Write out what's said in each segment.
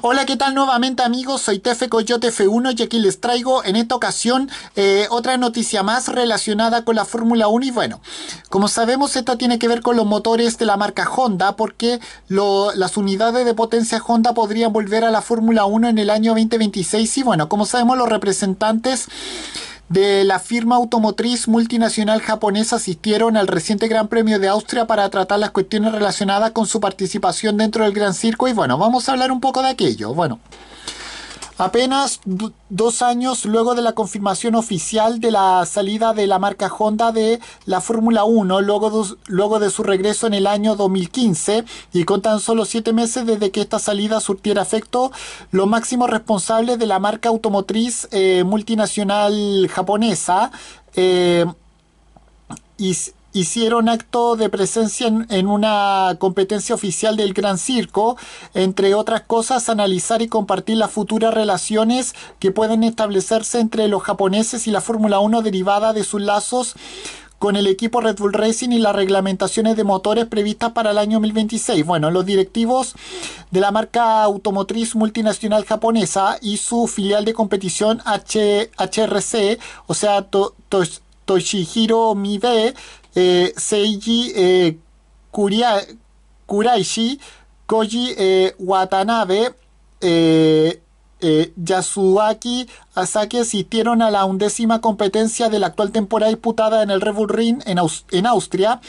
Hola, ¿qué tal nuevamente amigos? Soy Tefe Coyote F1 y aquí les traigo en esta ocasión eh, otra noticia más relacionada con la Fórmula 1 y bueno, como sabemos esta tiene que ver con los motores de la marca Honda porque las unidades de potencia Honda podrían volver a la Fórmula 1 en el año 2026 y bueno, como sabemos los representantes de la firma automotriz multinacional japonesa asistieron al reciente Gran Premio de Austria para tratar las cuestiones relacionadas con su participación dentro del Gran Circo y bueno, vamos a hablar un poco de aquello. Bueno, Apenas dos años luego de la confirmación oficial de la salida de la marca Honda de la Fórmula 1, luego de, su regreso en el año 2015 y con tan solo siete meses desde que esta salida surtiera efecto, los máximos responsables de la marca automotriz eh, multinacional japonesa eh, hicieron acto de presencia en, una competencia oficial del Gran Circo, entre otras cosas, analizar y compartir las futuras relaciones que pueden establecerse entre los japoneses y la Fórmula 1 derivada de sus lazos con el equipo Red Bull Racing y las reglamentaciones de motores previstas para el año 2026. Bueno, los directivos de la marca automotriz multinacional japonesa y su filial de competición H HRC, o sea, Toshihiro Mide, eh, Seiji eh, Kuraishi, Koji eh, Watanabe, Yasuaki Asaki asistieron a la undécima competencia de la actual temporada disputada en el Red Ring en, Austria.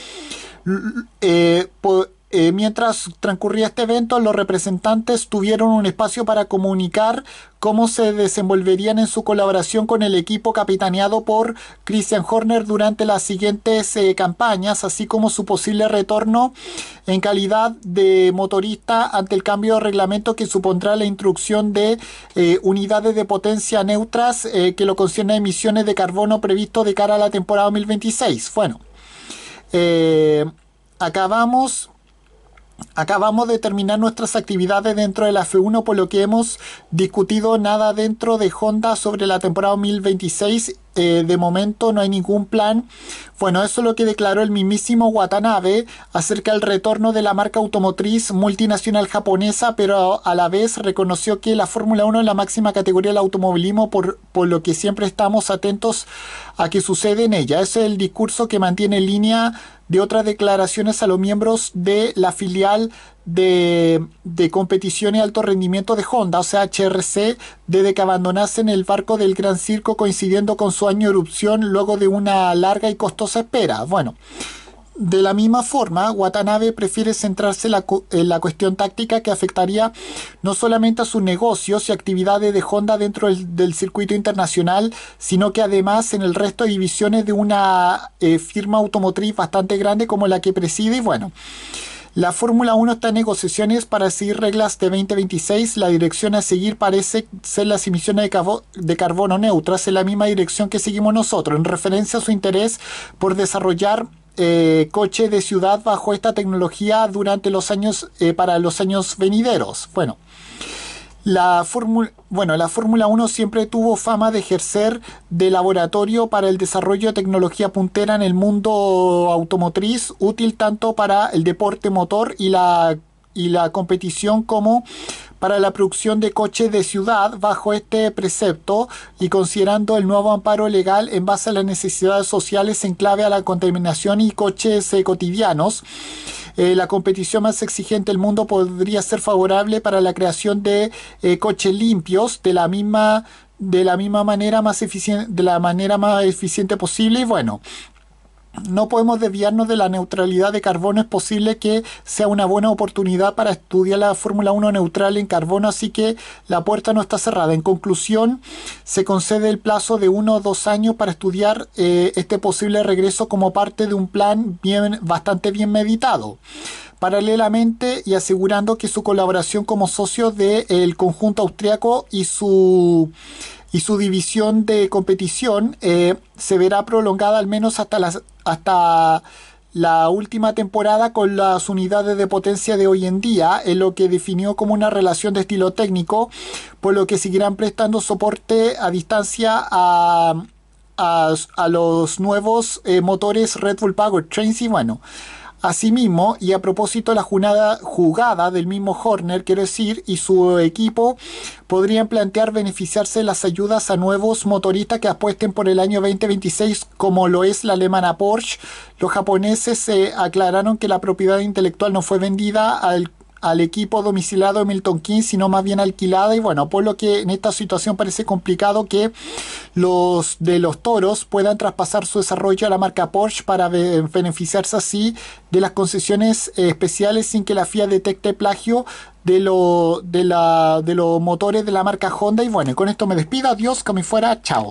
Eh, mientras transcurría este evento, los representantes tuvieron un espacio para comunicar cómo se desenvolverían en su colaboración con el equipo capitaneado por Christian Horner durante las siguientes eh, campañas, así como su posible retorno en calidad de motorista ante el cambio de reglamento que supondrá la introducción de eh, unidades de potencia neutras que lo concierne emisiones de carbono previsto de cara a la temporada 2026. Bueno, acabamos Acabamos de terminar nuestras actividades dentro de la F1 por lo que hemos discutido nada dentro de Honda sobre la temporada 2026 eh, de momento no hay ningún plan. Bueno, eso es lo que declaró el mismísimo Watanabe acerca del retorno de la marca automotriz multinacional japonesa, pero a la vez reconoció que la Fórmula 1 es la máxima categoría del automovilismo, por, por lo que siempre estamos atentos a que sucede en ella. Ese es el discurso que mantiene en línea de otras declaraciones a los miembros de la filial de, de competición y alto rendimiento de Honda, o sea, HRC, desde que abandonasen el barco del Gran Circo coincidiendo con su año de erupción luego de una larga y costosa espera. Bueno. De la misma forma, Watanabe prefiere centrarse en la, cuestión táctica que afectaría no solamente a sus negocios y actividades de Honda dentro del, circuito internacional, sino que además en el resto de divisiones de una eh, firma automotriz bastante grande como la que preside. Y bueno, la Fórmula 1 está en negociaciones para seguir reglas de 2026. La dirección a seguir parece ser las emisiones de, carbono neutras en la misma dirección que seguimos nosotros, en referencia a su interés por desarrollar eh, coche de ciudad bajo esta tecnología durante los años eh, para los años venideros. Bueno, la Fórmula, bueno, la Fórmula 1 siempre tuvo fama de ejercer de laboratorio para el desarrollo de tecnología puntera en el mundo automotriz, útil tanto para el deporte motor y la, y la competición como para la producción de coches de ciudad bajo este precepto y considerando el nuevo amparo legal en base a las necesidades sociales en clave a la contaminación y coches eh, cotidianos. Eh, la competición más exigente del mundo podría ser favorable para la creación de eh, coches limpios de la misma de la misma manera más eficiente de la manera más eficiente posible y bueno no podemos desviarnos de la neutralidad de carbono. Es posible que sea una buena oportunidad para estudiar la Fórmula 1 neutral en carbono, así que la puerta no está cerrada. En conclusión, se concede el plazo de uno o dos años para estudiar eh, este posible regreso como parte de un plan bien, bastante bien meditado paralelamente y asegurando que su colaboración como socio del conjunto austriaco y su y su división de competición eh, se verá prolongada al menos hasta, hasta la última temporada con las unidades de potencia de hoy en día, en lo que definió como una relación de estilo técnico, por lo que seguirán prestando soporte a distancia a, los nuevos eh, motores Red Bull Trains y bueno. Asimismo, y a propósito, la jugada, jugada del mismo Horner, quiero decir, y su equipo podrían plantear beneficiarse de las ayudas a nuevos motoristas que apuesten por el año 2026, como lo es la alemana Porsche. Los japoneses se eh, aclararon que la propiedad intelectual no fue vendida al al equipo domicilado de Milton King, sino más bien alquilada. Y bueno, por lo que en esta situación parece complicado que los de los toros puedan traspasar su desarrollo a la marca Porsche para beneficiarse así de las concesiones eh, especiales sin que la FIA detecte plagio de, lo, de, los motores de la marca Honda. Y bueno, con esto me despido. Adiós, como fuera. Chao.